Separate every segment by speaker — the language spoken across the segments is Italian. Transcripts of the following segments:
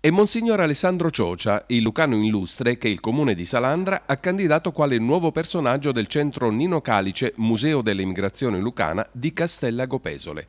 Speaker 1: e Monsignor Alessandro Ciocia, il lucano illustre che il comune di Salandra ha candidato quale nuovo personaggio del centro Nino Calice, Museo dell'Immigrazione Lucana di Castellago Pesole.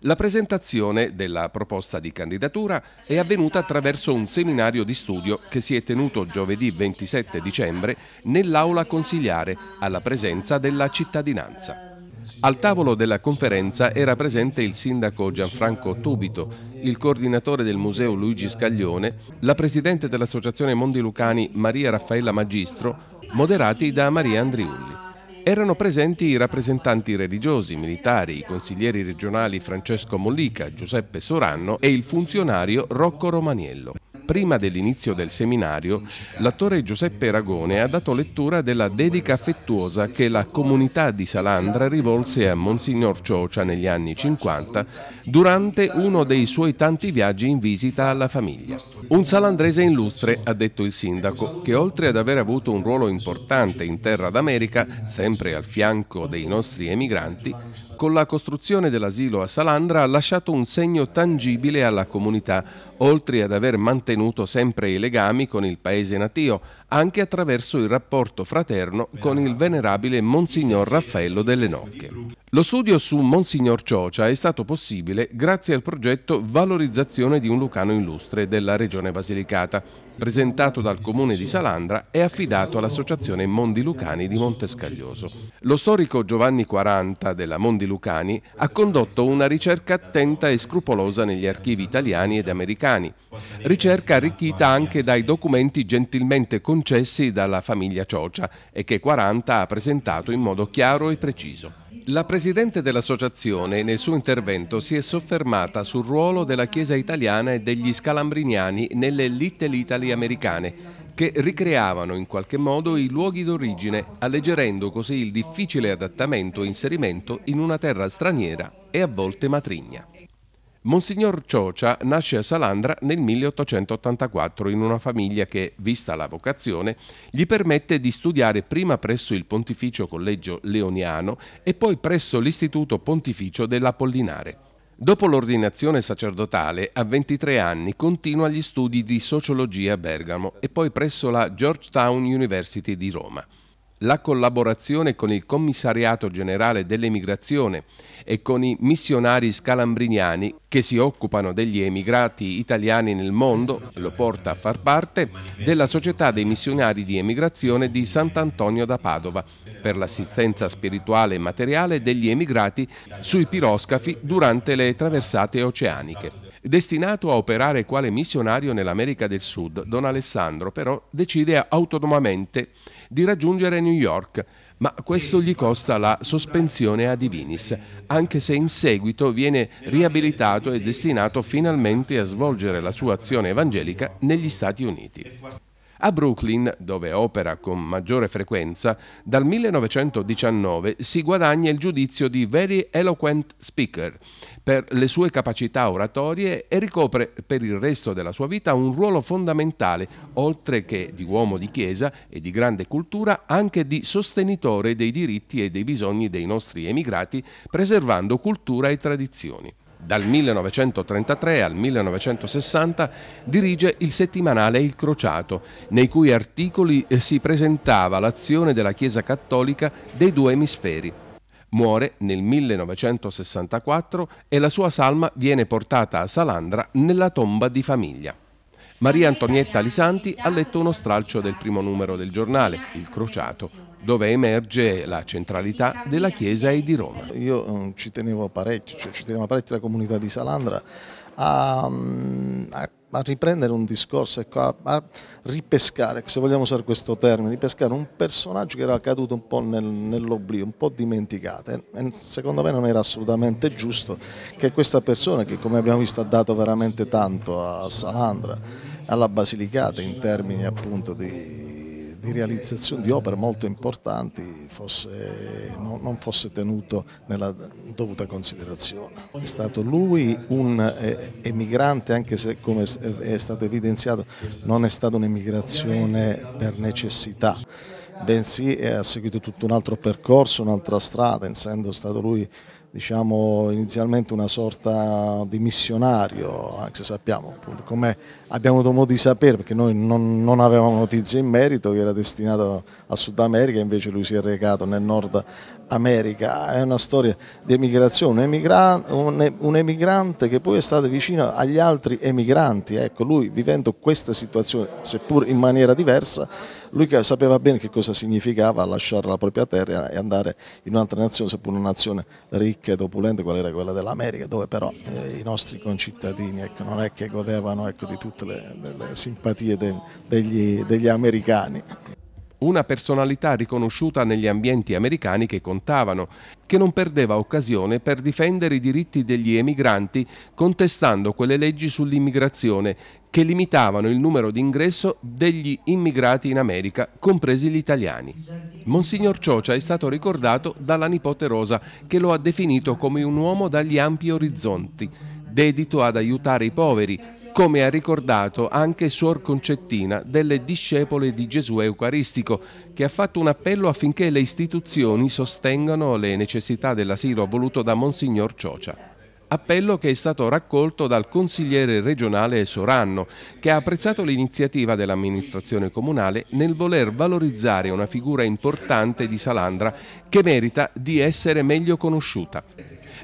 Speaker 1: La presentazione della proposta di candidatura è avvenuta attraverso un seminario di studio che si è tenuto giovedì 27 dicembre nell'aula consiliare alla presenza della cittadinanza. Al tavolo della conferenza era presente il sindaco Gianfranco Tubito, il coordinatore del museo Luigi Scaglione, la presidente dell'associazione Mondi Lucani Maria Raffaella Magistro, moderati da Maria Andriulli. Erano presenti i rappresentanti religiosi, militari, i consiglieri regionali Francesco Mollica, Giuseppe Soranno e il funzionario Rocco Romaniello prima dell'inizio del seminario, l'attore Giuseppe Ragone ha dato lettura della dedica affettuosa che la comunità di Salandra rivolse a Monsignor Ciocia negli anni 50 durante uno dei suoi tanti viaggi in visita alla famiglia. Un salandrese illustre, ha detto il sindaco, che oltre ad aver avuto un ruolo importante in terra d'America, sempre al fianco dei nostri emigranti, con la costruzione dell'asilo a Salandra ha lasciato un segno tangibile alla comunità, oltre ad aver mantenuto mantenuto sempre i legami con il paese natio, anche attraverso il rapporto fraterno con il venerabile Monsignor Raffaello delle Nocche. Lo studio su Monsignor Ciocia è stato possibile grazie al progetto Valorizzazione di un Lucano illustre della Regione Basilicata, presentato dal Comune di Salandra e affidato all'Associazione Mondi Lucani di Montescaglioso. Lo storico Giovanni Quaranta della Mondi Lucani ha condotto una ricerca attenta e scrupolosa negli archivi italiani ed americani, ricerca arricchita anche dai documenti gentilmente concessi dalla famiglia Ciocia e che Quaranta ha presentato in modo chiaro e preciso. La Presidente dell'Associazione nel suo intervento si è soffermata sul ruolo della Chiesa italiana e degli scalambriniani nelle Little Italy americane, che ricreavano in qualche modo i luoghi d'origine, alleggerendo così il difficile adattamento e inserimento in una terra straniera e a volte matrigna. Monsignor Ciocia nasce a Salandra nel 1884 in una famiglia che, vista la vocazione, gli permette di studiare prima presso il Pontificio Collegio Leoniano e poi presso l'Istituto Pontificio dell'Apollinare. Dopo l'ordinazione sacerdotale, a 23 anni continua gli studi di sociologia a Bergamo e poi presso la Georgetown University di Roma la collaborazione con il Commissariato Generale dell'Emigrazione e con i missionari scalambriniani che si occupano degli emigrati italiani nel mondo lo porta a far parte della Società dei Missionari di Emigrazione di Sant'Antonio da Padova per l'assistenza spirituale e materiale degli emigrati sui piroscafi durante le traversate oceaniche. Destinato a operare quale missionario nell'America del Sud, Don Alessandro però decide autonomamente di raggiungere New York, ma questo gli costa la sospensione a Divinis, anche se in seguito viene riabilitato e destinato finalmente a svolgere la sua azione evangelica negli Stati Uniti. A Brooklyn, dove opera con maggiore frequenza, dal 1919 si guadagna il giudizio di Very Eloquent Speaker per le sue capacità oratorie e ricopre per il resto della sua vita un ruolo fondamentale, oltre che di uomo di chiesa e di grande cultura, anche di sostenitore dei diritti e dei bisogni dei nostri emigrati, preservando cultura e tradizioni. Dal 1933 al 1960 dirige il settimanale Il Crociato, nei cui articoli eh, si presentava l'azione della Chiesa Cattolica dei due emisferi. Muore nel 1964 e la sua salma viene portata a Salandra nella tomba di famiglia. Maria Antonietta Alisanti ha letto uno stralcio del primo numero del giornale, Il Crociato, dove emerge la centralità della Chiesa e di Roma. Io mm, ci tenevo parecchio, cioè
Speaker 2: ci tenevo parecchio la comunità di Salandra a, mm, a, a riprendere un discorso, ecco, a, a, ripescare, se vogliamo usare questo termine, ripescare un personaggio che era caduto un po' nel, nell'oblio, un po' dimenticato. E, e secondo me non era assolutamente giusto che questa persona, che come abbiamo visto ha dato veramente tanto a Salandra, alla Basilicata in termini appunto di, di realizzazione di opere molto importanti fosse, no, non fosse tenuto nella dovuta considerazione. È stato lui un eh, emigrante, anche se come è stato evidenziato non è stata un'emigrazione per necessità, bensì ha seguito tutto un altro percorso, un'altra strada, essendo stato lui diciamo, inizialmente una sorta di missionario, anche se sappiamo come abbiamo avuto modo di sapere, perché noi non, non, avevamo notizie in merito, che era destinato a Sud America, invece lui si è recato nel nord America, è una storia di emigrazione, un, emigrante che poi è stato vicino agli altri emigranti, ecco, lui vivendo questa situazione, seppur in maniera diversa, lui sapeva bene che cosa significava lasciare la propria terra e andare in un'altra nazione, seppur una nazione ricca ed opulenta, qual era quella dell'America, dove però eh, i nostri concittadini ecco, non è che godevano ecco, di tutte le, le simpatie de, degli, degli americani
Speaker 1: una personalità riconosciuta negli ambienti americani che contavano, che non perdeva occasione per difendere i diritti degli emigranti contestando quelle leggi sull'immigrazione che limitavano il numero d'ingresso degli immigrati in America, compresi gli italiani. Monsignor Ciocia è stato ricordato dalla nipote Rosa, che lo ha definito come un uomo dagli ampi orizzonti dedito ad aiutare i poveri, come ha ricordato anche Suor Concettina delle discepole di Gesù Eucaristico, che ha fatto un appello affinché le istituzioni sostengano le necessità dell'asilo voluto da Monsignor Ciocia appello che è stato raccolto dal consigliere regionale Soranno, che ha apprezzato l'iniziativa dell'amministrazione comunale nel voler valorizzare una figura importante di Salandra che merita di essere meglio conosciuta.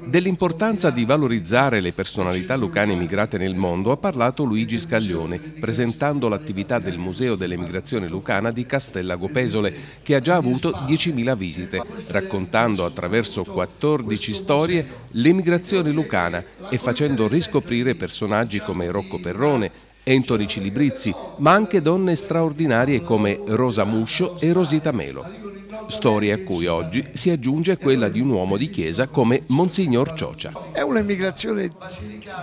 Speaker 1: Dell'importanza di valorizzare le personalità lucane emigrate nel mondo ha parlato Luigi Scaglione, presentando l'attività del Museo dell'Emigrazione Lucana di Castellago Pesole, che ha già avuto 10.000 visite, raccontando attraverso 14 storie l'emigrazione lucana e facendo riscoprire personaggi come Rocco Perrone, Ettore Cilibrizzi, ma anche donne straordinarie come Rosa Muscio e Rosita Melo. Storia a cui oggi si aggiunge quella di un uomo di chiesa come Monsignor Ciocia. È
Speaker 3: un'emigrazione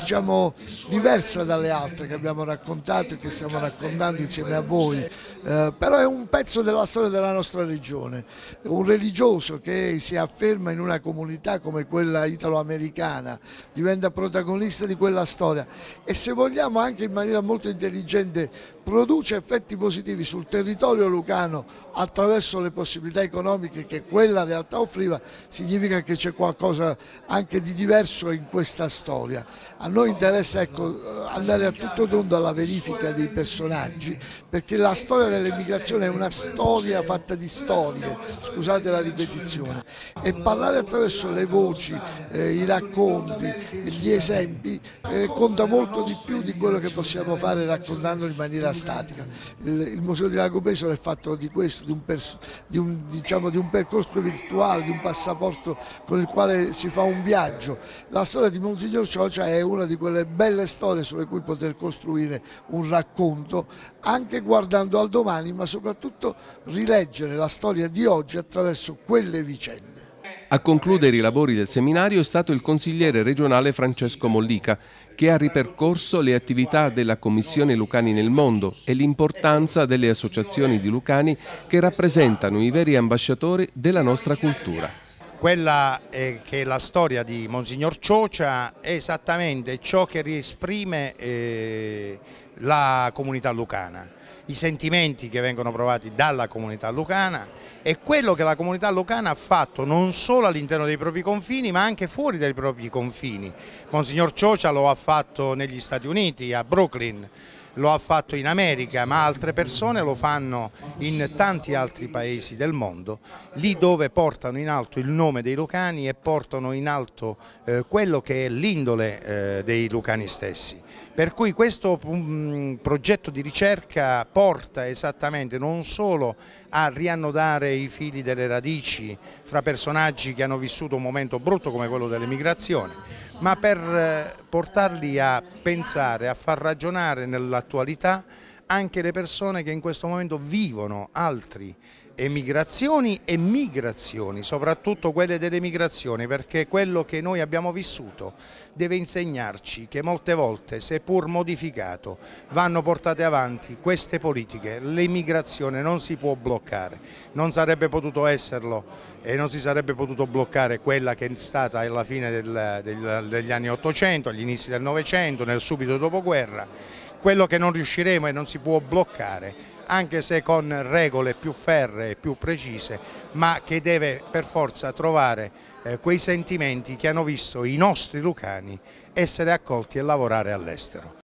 Speaker 3: diciamo, diversa dalle altre che abbiamo raccontato e che stiamo raccontando insieme a voi, eh, però è un pezzo della storia della nostra regione. Un religioso che si afferma in una comunità come quella italo-americana diventa protagonista di quella storia e se vogliamo anche in maniera molto auto intelligente produce effetti positivi sul territorio lucano attraverso le possibilità economiche che quella realtà offriva, significa che c'è qualcosa anche di diverso in questa storia. A noi interessa ecco, andare a tutto tondo alla verifica dei personaggi, perché la storia dell'immigrazione è una storia fatta di storie, scusate la ripetizione, e parlare attraverso le voci, eh, i racconti, gli esempi eh, conta molto di più di quello che possiamo fare raccontandolo in maniera statica. Il, il Museo di Lago Pesaro è fatto di questo, di un, di, un, diciamo, di un, percorso virtuale, di un passaporto con il quale si fa un viaggio. La storia di Monsignor Ciocia è una di quelle belle storie sulle cui poter costruire un racconto, anche guardando al domani, ma soprattutto rileggere la storia di oggi attraverso quelle vicende.
Speaker 1: A concludere i lavori del seminario è stato il consigliere regionale Francesco Mollica, che ha ripercorso le attività della Commissione Lucani nel mondo e l'importanza delle associazioni di Lucani che rappresentano i veri ambasciatori della nostra cultura.
Speaker 4: Quella eh, che è la storia di Monsignor Ciocia è esattamente ciò che riesprime eh, la comunità lucana, i sentimenti che vengono provati dalla comunità lucana e quello che la comunità lucana ha fatto non solo all'interno dei propri confini ma anche fuori dai propri confini. Monsignor Ciocia lo ha fatto negli Stati Uniti, a Brooklyn, lo ha fatto in America ma altre persone lo fanno in tanti altri paesi del mondo, lì dove portano in alto il nome dei lucani e portano in alto eh, quello che è l'indole eh, dei lucani stessi. Per cui questo mh, mm, mh, progetto di ricerca porta esattamente non solo a riannodare i fili delle radici fra personaggi che hanno vissuto un momento brutto come quello dell'emigrazione, ma per eh, portarli a pensare, a far ragionare nell'attualità anche le persone che in questo momento vivono altri emigrazioni e migrazioni, soprattutto quelle delle migrazioni, perché quello che noi abbiamo vissuto deve insegnarci che molte volte, seppur modificato, vanno portate avanti queste politiche. L'emigrazione non si può bloccare, non sarebbe potuto esserlo e non si sarebbe potuto bloccare quella che è stata alla fine del, del, degli anni 800, agli inizi del Novecento, nel subito dopoguerra quello che non riusciremo e non si può bloccare anche se con regole più ferree, più precise, ma che deve per forza trovare eh, quei sentimenti che hanno visto i nostri lucani essere accolti e lavorare all'estero.